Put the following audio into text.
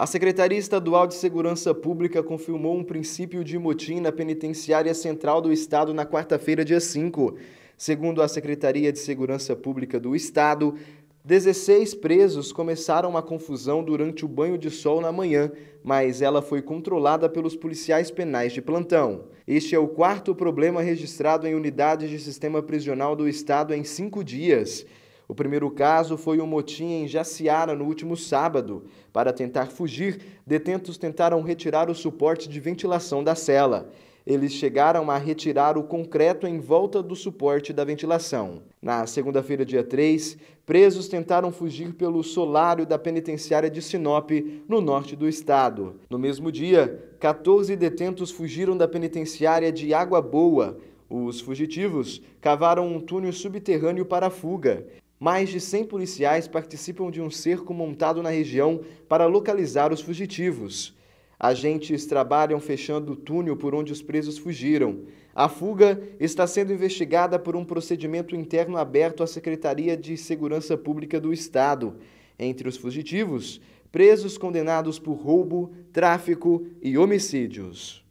A Secretaria Estadual de Segurança Pública confirmou um princípio de motim na Penitenciária Central do Estado na quarta-feira, dia 5. Segundo a Secretaria de Segurança Pública do Estado, 16 presos começaram uma confusão durante o banho de sol na manhã, mas ela foi controlada pelos policiais penais de plantão. Este é o quarto problema registrado em unidades de sistema prisional do Estado em cinco dias. O primeiro caso foi um motim em Jaciara no último sábado. Para tentar fugir, detentos tentaram retirar o suporte de ventilação da cela. Eles chegaram a retirar o concreto em volta do suporte da ventilação. Na segunda-feira, dia 3, presos tentaram fugir pelo solário da penitenciária de Sinop, no norte do estado. No mesmo dia, 14 detentos fugiram da penitenciária de Água Boa. Os fugitivos cavaram um túnel subterrâneo para a fuga. Mais de 100 policiais participam de um cerco montado na região para localizar os fugitivos. Agentes trabalham fechando o túnel por onde os presos fugiram. A fuga está sendo investigada por um procedimento interno aberto à Secretaria de Segurança Pública do Estado. Entre os fugitivos, presos condenados por roubo, tráfico e homicídios.